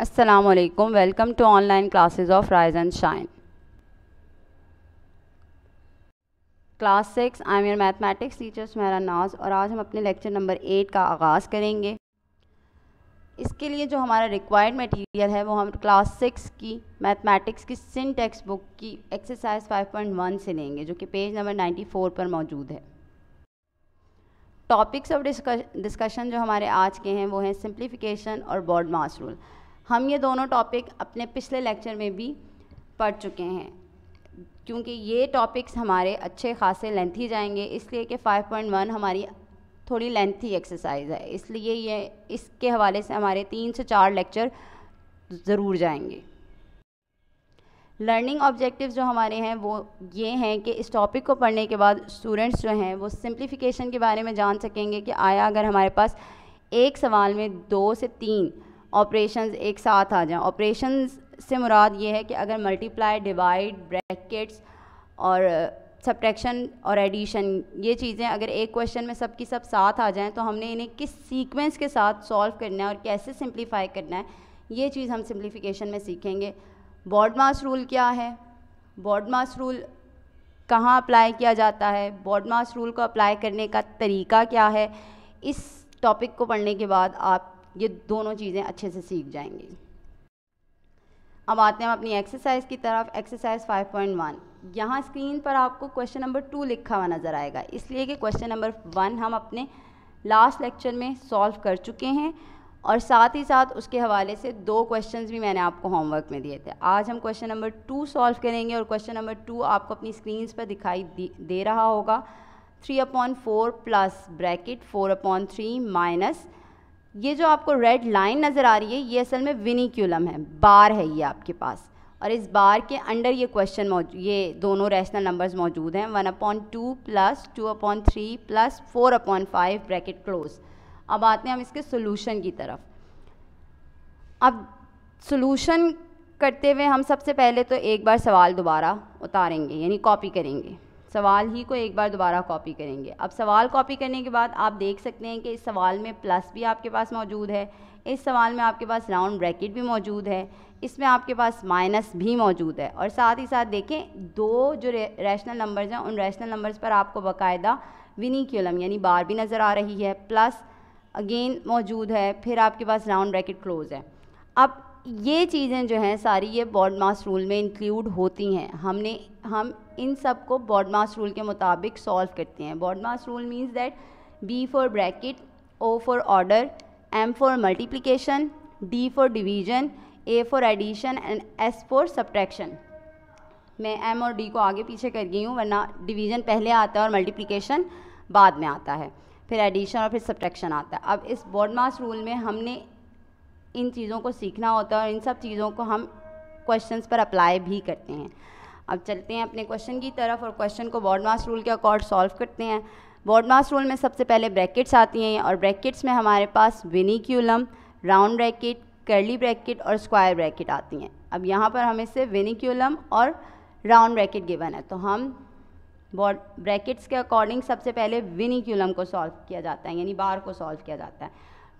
असलकम welcome to online classes of rise and shine class six I am your mathematics teachers मेरा नाज और आज हम अपने लेक्चर नंबर एट का आगाज़ करेंगे इसके लिए जो हमारा रिक्वायर्ड मटेरियल है वो हम क्लास सिक्स की मैथमेटिक्स की सिन टेक्स्ट बुक की एक्सरसाइज 5.1 से लेंगे जो कि पेज नंबर 94 पर मौजूद है टॉपिक्स ऑफ डिस्कशन जो हमारे आज के हैं वो हैं सिंप्लीफिकेशन और बॉर्ड मास रूल हम ये दोनों टॉपिक अपने पिछले लेक्चर में भी पढ़ चुके हैं क्योंकि ये टॉपिक्स हमारे अच्छे खासे लेंथी जाएंगे इसलिए कि 5.1 हमारी थोड़ी लेंथी एक्सरसाइज है इसलिए ये इसके हवाले से हमारे तीन से चार लेक्चर ज़रूर जाएंगे लर्निंग ऑब्जेक्टिव जो हमारे हैं वो ये हैं कि इस टॉपिक को पढ़ने के बाद स्टूडेंट्स जो हैं वो सिंप्लीफिकेशन के बारे में जान सकेंगे कि आया अगर हमारे पास एक सवाल में दो से तीन ऑपरेशंस एक साथ आ जाएं ऑपरेशंस से मुराद ये है कि अगर मल्टीप्लाई डिवाइड ब्रैकेट्स और सब्ट्रैक्शन और एडिशन ये चीज़ें अगर एक क्वेश्चन में सब की सब साथ आ जाएं तो हमने इन्हें किस सीक्वेंस के साथ सॉल्व करना है और कैसे सिंप्लीफाई करना है ये चीज़ हम सिंप्लीफिकेशन में सीखेंगे बॉड मास रूल क्या है बॉड मास रूल कहाँ अप्लाई किया जाता है बॉड मास रूल को अप्लाई करने का तरीका क्या है इस टॉपिक को पढ़ने के बाद आप ये दोनों चीज़ें अच्छे से सीख जाएंगी अब आते हैं अपनी एक्सरसाइज की तरफ एक्सरसाइज 5.1 यहाँ स्क्रीन पर आपको क्वेश्चन नंबर टू लिखा हुआ नज़र आएगा इसलिए कि क्वेश्चन नंबर वन हम अपने लास्ट लेक्चर में सॉल्व कर चुके हैं और साथ ही साथ उसके हवाले से दो क्वेश्चंस भी मैंने आपको होमवर्क में दिए थे आज हम क्वेश्चन नंबर टू सॉल्व करेंगे और क्वेश्चन नंबर टू आपको अपनी स्क्रीन पर दिखाई दे रहा होगा three upon four plus bracket four upon three minus ये जो आपको रेड लाइन नज़र आ रही है ये असल में विनिक्यूलम है बार है ये आपके पास और इस बार के अंडर ये क्वेश्चन ये दोनों रैशनल नंबर्स मौजूद हैं one upon two plus two upon three plus four upon five bracket close अब आते हैं हम इसके सोलूशन की तरफ अब सोलूशन करते हुए हम सबसे पहले तो एक बार सवाल दोबारा उतारेंगे यानी कॉपी करेंगे सवाल ही को एक बार दोबारा कॉपी करेंगे अब सवाल कॉपी करने के बाद आप देख सकते हैं कि इस सवाल में प्लस भी आपके पास मौजूद है इस सवाल में आपके पास राउंड ब्रैकेट भी मौजूद है इसमें आपके पास माइनस भी मौजूद है और साथ ही साथ देखें दो जो रे, रैशनल नंबर्स हैं उन रैशनल नंबर्स पर आपको बाकायदा विनिक्यूलम यानी बार भी नज़र आ रही है प्लस अगेन मौजूद है फिर आपके पास राउंड ब्रैकेट क्लोज है अब ये चीज़ें जो हैं सारी ये बॉर्ड मास रूल में इंक्लूड होती हैं हमने हम इन सब को बॉड मास रूल के मुताबिक सॉल्व करते हैं BODMAS rule means that B for bracket O for order M for multiplication D for division A for addition and S for subtraction मैं एम और डी को आगे पीछे कर गई हूँ वरना डिवीजन पहले आता है और मल्टीप्लिकेशन बाद में आता है फिर एडिशन और फिर सब्ट्रैक्शन आता है अब इस बॉड मास रूल में हमने इन चीज़ों को सीखना होता है और इन सब चीज़ों को हम क्वेश्चंस पर अप्लाई भी करते हैं अब चलते हैं अपने क्वेश्चन की तरफ और क्वेश्चन को बॉर्ड मास रूल के अकॉर्ड सॉल्व करते हैं बॉर्ड मास रूल में सबसे पहले ब्रैकेट्स आती हैं और ब्रैकेट्स में हमारे पास vinculum round bracket curly bracket और स्क्वायर ब्रैकेट आती हैं अब यहाँ पर हमें से विनिक्यूलम और राउंड ब्रैकेट गिवन है तो हम बॉड ब्रैकेट्स के अकॉर्डिंग सबसे पहले विनिक्यूलम को सॉल्व किया जाता है यानी बार को सॉल्व किया जाता है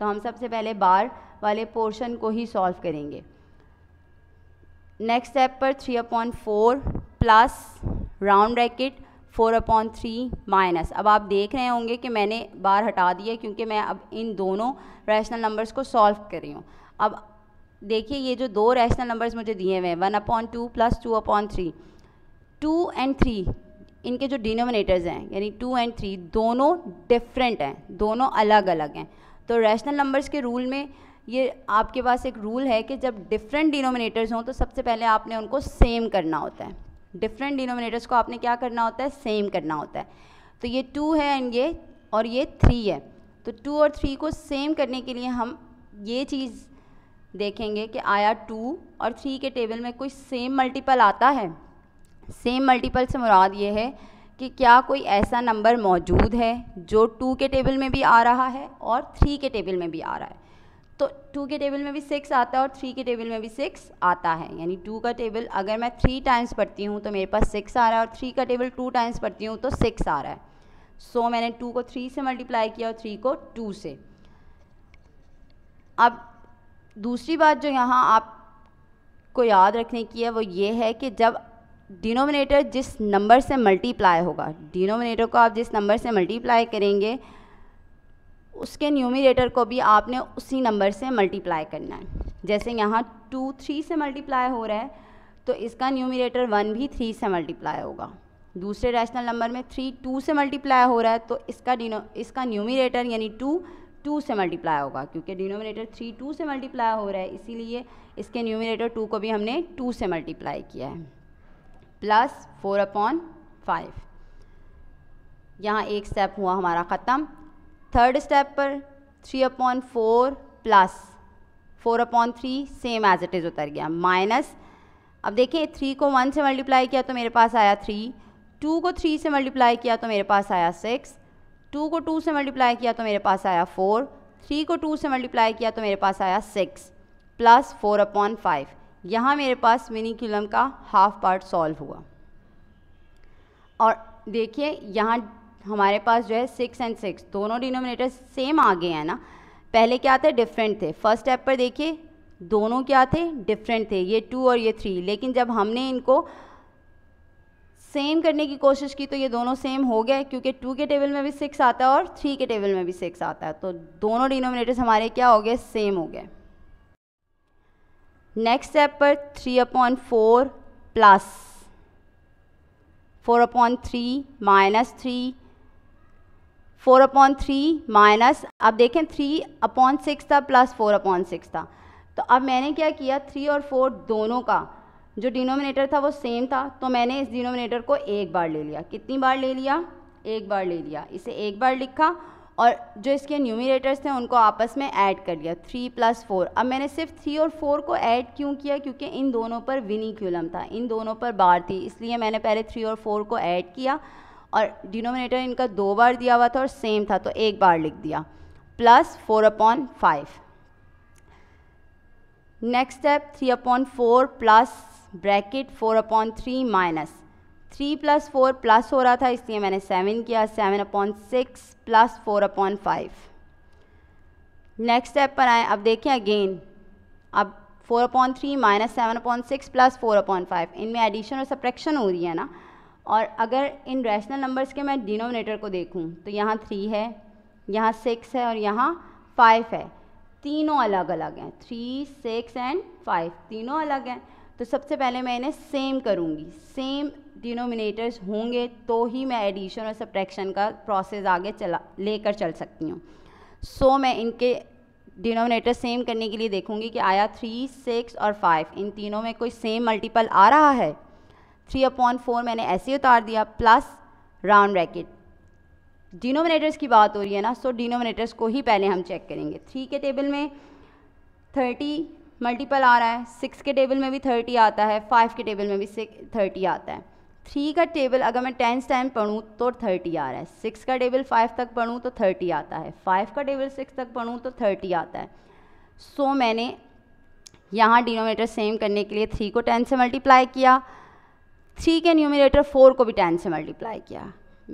तो हम सबसे पहले बार वाले पोर्शन को ही सॉल्व करेंगे नेक्स्ट स्टेप पर three upon four plus round bracket four upon three minus अब आप देख रहे होंगे कि मैंने बार हटा दिया क्योंकि मैं अब इन दोनों रैशनल नंबर्स को सॉल्व कर रही हूँ अब देखिए ये जो दो रैशनल नंबर्स मुझे दिए हुए हैं one upon two plus two upon three two and three इनके जो डिनोमिनेटर्स हैं यानी टू एंड थ्री दोनों डिफरेंट हैं दोनों अलग अलग हैं तो रैशनल नंबर्स के रूल में ये आपके पास एक रूल है कि जब डिफरेंट डिनोमिनेटर्स हों तो सबसे पहले आपने उनको सेम करना होता है डिफरेंट डिनोमिनेटर्स को आपने क्या करना होता है सेम करना होता है तो ये टू है एंड ये और ये थ्री है तो टू और थ्री को सेम करने के लिए हम ये चीज़ देखेंगे कि आया टू और थ्री के टेबल में कोई सेम मल्टीपल आता है सेम मल्टीपल से मुराद ये है कि क्या कोई ऐसा नंबर मौजूद है जो टू के टेबल में भी आ रहा है और थ्री के टेबल में भी आ रहा है तो टू के टेबल में भी सिक्स आता है और थ्री के टेबल में भी सिक्स आता है यानी टू का टेबल अगर मैं थ्री टाइम्स पढ़ती हूँ तो मेरे पास सिक्स आ रहा है और थ्री का टेबल टू टाइम्स पढ़ती हूँ तो सिक्स आ रहा है सो so, मैंने टू को थ्री से मल्टीप्लाई किया और थ्री को टू से अब दूसरी बात जो यहाँ आपको याद रखने की है वो ये है कि जब डिनोमिनेटर जिस नंबर से मल्टीप्लाई होगा डिनोमिनेटर को आप जिस नंबर से मल्टीप्लाई करेंगे उसके न्यूमिनेटर को भी आपने उसी नंबर से मल्टीप्लाई करना है जैसे यहाँ टू थ्री से मल्टीप्लाई हो रहा है तो इसका न्यूमिनेटर वन भी थ्री से मल्टीप्लाई होगा दूसरे रैशनल नंबर में थ्री टू से मल्टीप्लाई हो रहा है तो इसका डिनो इसका न्यूमिनेटर यानी टू टू से मल्टीप्लाई होगा क्योंकि डिनोमिनेटर थ्री टू से मल्टीप्लाई हो रहा है इसीलिए इसके न्यूमिनेटर टू को भी हमने टू से मल्टीप्लाई किया है प्लस फोर अपॉन फाइव यहाँ एक स्टेप हुआ हमारा ख़त्म थर्ड स्टेप पर three upon four plus four upon three same as it is उतर गया माइनस अब देखिए थ्री को वन से मल्टीप्लाई किया तो मेरे पास आया थ्री टू को थ्री से मल्टीप्लाई किया तो मेरे पास आया सिक्स टू को टू से मल्टीप्लाई किया तो मेरे पास आया फोर थ्री को टू से मल्टीप्लाई किया तो मेरे पास आया six plus four upon five यहाँ मेरे पास मिनीक्यूलम का हाफ पार्ट सॉल्व हुआ और देखिए यहाँ हमारे पास जो है सिक्स एंड सिक्स दोनों डिनोमिनेटर सेम आ गए हैं ना पहले क्या थे डिफरेंट थे फर्स्ट स्टेप पर देखिए दोनों क्या थे डिफरेंट थे ये टू और ये थ्री लेकिन जब हमने इनको सेम करने की कोशिश की तो ये दोनों सेम हो गए क्योंकि टू के टेबल में भी सिक्स आता है और थ्री के टेबल में भी सिक्स आता है तो दोनों डिनोमिनेटर्स हमारे क्या हो गए सेम हो गए नेक्स्ट स्टेप पर three upon four plus four upon three minus three four upon three minus अब देखें थ्री अपॉन सिक्स था प्लस फोर अपॉन सिक्स था तो अब मैंने क्या किया थ्री और फोर दोनों का जो डिनोमिनेटर था वो सेम था तो मैंने इस डिनोमिनेटर को एक बार ले लिया कितनी बार ले लिया एक बार ले लिया इसे एक बार लिखा और जो इसके न्यूमिनेटर्स थे उनको आपस में ऐड कर लिया थ्री प्लस फोर अब मैंने सिर्फ थ्री और फोर को ऐड क्यों किया क्योंकि इन दोनों पर विनिक्यूलम था इन दोनों पर बार थी इसलिए मैंने पहले थ्री और फोर को ऐड किया और डिनोमिनेटर इनका दो बार दिया हुआ था और सेम था तो एक बार लिख दिया plus four upon five next step three upon four plus bracket four upon three minus three plus four plus हो रहा था इसलिए मैंने सेवन किया seven upon six plus four upon five next step पर आए अब देखें अगेन अब four upon three minus seven upon six plus four upon five इनमें एडिशन और सप्रेक्शन हो रही है ना और अगर इन रैशनल नंबर्स के मैं डिनोमिनेटर को देखूँ तो यहाँ थ्री है यहाँ सिक्स है और यहाँ फाइव है तीनों अलग अलग हैं थ्री सिक्स एंड फाइव तीनों अलग हैं तो सबसे पहले मैं इन्हें सेम करूँगी सेम डिनोमिनेटर्स होंगे तो ही मैं एडिशन और सब्ट्रैक्शन का प्रोसेस आगे चला लेकर चल सकती हूँ सो so, मैं इनके डिनोमिनेटर सेम करने के लिए देखूँगी कि आया थ्री सिक्स और फाइव इन तीनों में कोई सेम मल्टीपल आ रहा है थ्री अपॉन फोर मैंने ऐसे ही उतार दिया प्लस राउंड ब्रैकेट डिनोमिनेटर्स की बात हो रही है ना सो डिनोमिनेटर्स को ही पहले हम चेक करेंगे थ्री के टेबल में थर्टी मल्टीपल आ रहा है सिक्स के टेबल में भी थर्टी आता है फाइव के टेबल में भी थर्टी आता है थ्री का टेबल अगर मैं टेंथ टाइम पढ़ूँ तो थर्टी आ रहा है सिक्स का टेबल फाइव तक पढ़ूँ तो थर्टी आता है फाइव का टेबल सिक्स तक पढ़ूँ तो थर्टी आता है सो so, मैंने यहाँ डिनोमीटर सेम करने के लिए थ्री को टेन से मल्टीप्लाई किया थ्री के न्यूमिनेटर फोर को भी टेन से मल्टीप्लाई किया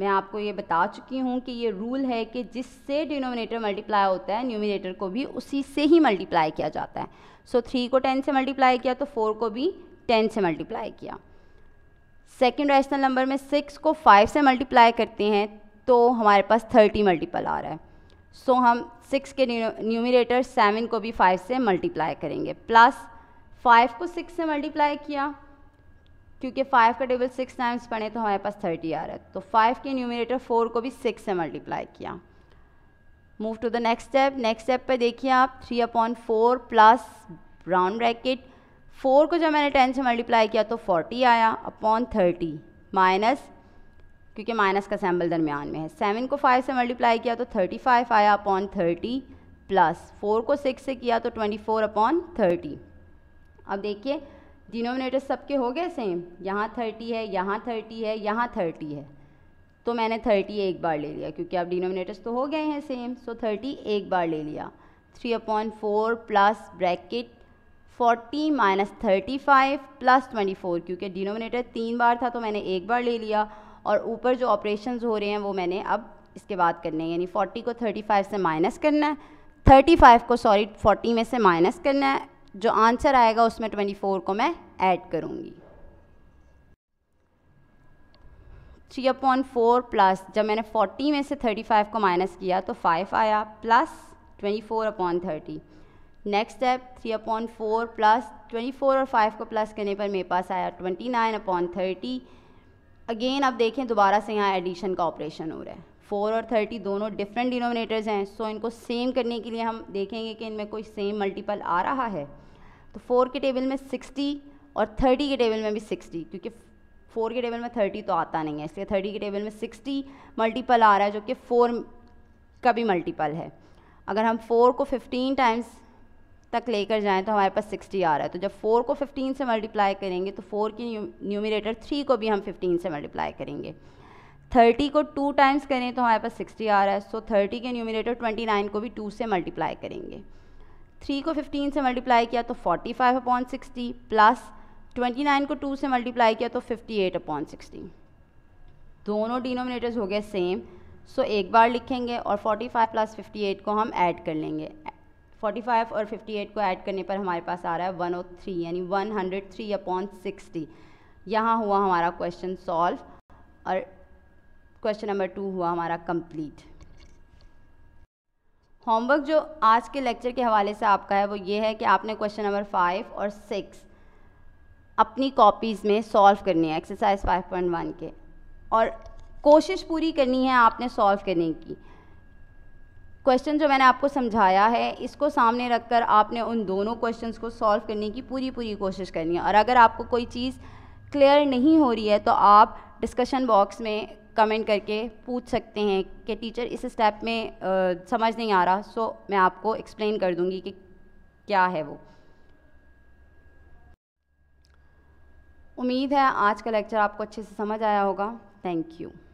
मैं आपको ये बता चुकी हूँ कि ये रूल है कि जिससे डिनोमिनेटर मल्टीप्लाई होता है न्यूमिनेटर को भी उसी से ही मल्टीप्लाई किया जाता है सो so, थ्री को टेन से मल्टीप्लाई किया तो फोर को भी टेन से मल्टीप्लाई किया सेकेंड रैशनल नंबर में सिक्स को फाइव से मल्टीप्लाई करते हैं तो हमारे पास थर्टी मल्टीपल आ रहा है सो so, हम सिक्स के न्यूमिनेटर सेवन को भी फाइव से मल्टीप्लाई करेंगे प्लस फाइव को सिक्स से मल्टीप्लाई किया क्योंकि फाइव का टेबल सिक्स टाइम्स पढ़े तो हमारे पास थर्टी आ रहा है तो फाइव के न्यूमिनेटर फोर को भी सिक्स से मल्टीप्लाई किया move to the next step next step पे देखिए आप थ्री अपॉन फोर प्लस ब्राउन ब्रैकेट फोर को जब मैंने टेन से मल्टीप्लाई किया तो फोर्टी आया अपॉन थर्टी माइनस क्योंकि माइनस का सैम्बल दरमियान में है सेवन को फाइव से मल्टीप्लाई किया तो थर्टी फाइव आया अपॉन थर्टी प्लस फोर को सिक्स से किया तो ट्वेंटी फोर अपॉन थर्टी अब देखिए डिनोमिनेटर सबके हो गए सेम यहाँ थर्टी है यहाँ थर्टी है यहाँ थर्टी है तो मैंने थर्टी एक बार ले लिया क्योंकि अब डिनोमिनेटर्स तो हो गए हैं सेम सो थर्टी एक बार ले लिया three upon four plus bracket forty minus thirty five plus twenty four क्योंकि डिनोमिनेटर तीन बार था तो मैंने एक बार ले लिया और ऊपर जो ऑपरेशन हो रहे हैं वो मैंने अब इसके बाद करने हैं यानी फोर्टी को थर्टी फाइव से माइनस करना है थर्टी फाइव को सॉरी फोर्टी में से माइनस करना है जो आंसर आएगा उसमें 24 को मैं ऐड करूँगी थ्री अपॉन फोर प्लस जब मैंने 40 में से 35 को माइनस किया तो 5 आया plus 24 upon thirty next step three upon four plus twenty four और फाइव को प्लस करने पर मेरे पास आया twenty nine upon thirty again अब देखें दोबारा से यहाँ एडिशन का ऑपरेशन हो रहा है फोर और थर्टी दोनों डिफरेंट डिनोमिनेटर्स हैं सो इनको सेम करने के लिए हम देखेंगे कि इनमें कोई सेम मल्टीपल आ रहा है तो फोर के टेबल में सिक्सटी और थर्टी के टेबल में भी सिक्सटी क्योंकि फोर के टेबल में थर्टी तो आता नहीं है इसलिए थर्टी के टेबल में सिक्सटी मल्टीपल आ रहा है जो कि फोर का भी मल्टीपल है अगर हम फोर को फिफ्टीन टाइम्स तक लेकर जाएं तो हमारे पास सिक्सटी आ रहा है तो जब फोर को फिफ्टीन से मल्टीप्लाई करेंगे तो फोर की न्यूमिनेटर थ्री को भी हम फिफ्टीन से मल्टीप्लाई करेंगे थर्टी को टू टाइम्स करें तो हमारे पास सिक्सटी आ रहा है सो थर्टी के न्यूमिनेटर ट्वेंटी नाइन को भी टू से मल्टीप्लाई करेंगे थ्री को फिफ्टीन से मल्टीप्लाई किया तो forty five upon sixty plus twenty nine को टू से मल्टीप्लाई किया तो फिफ्टी एट अपॉन सिक्सटी दोनों डिनोमिनेटर्स हो गए सेम सो so, एक बार लिखेंगे और forty five plus fifty eight को हम ऐड कर लेंगे फोर्टी फाइव और फिफ्टी एट को ऐड करने पर हमारे पास आ रहा है वन ओ थ्री यानी one hundred three upon sixty यहाँ हुआ हमारा क्वेश्चन सॉल्व और क्वेश्चन नंबर टू हुआ हमारा कंप्लीट होमवर्क जो आज के लेक्चर के हवाले से आपका है वो ये है कि आपने क्वेश्चन नंबर फाइव और सिक्स अपनी कॉपीज़ में सॉल्व करनी है एक्सरसाइज फाइव पॉइंट वन के और कोशिश पूरी करनी है आपने सॉल्व करने की क्वेश्चन जो मैंने आपको समझाया है इसको सामने रखकर आपने उन दोनों क्वेश्चंस को सॉल्व करने की पूरी पूरी कोशिश करनी है और अगर आपको कोई चीज़ क्लियर नहीं हो रही है तो आप डिस्कशन बॉक्स में कमेंट करके पूछ सकते हैं कि टीचर इस स्टेप में आ, समझ नहीं आ रहा सो मैं आपको एक्सप्लेन कर दूंगी कि क्या है वो उम्मीद है आज का लेक्चर आपको अच्छे से समझ आया होगा थैंक यू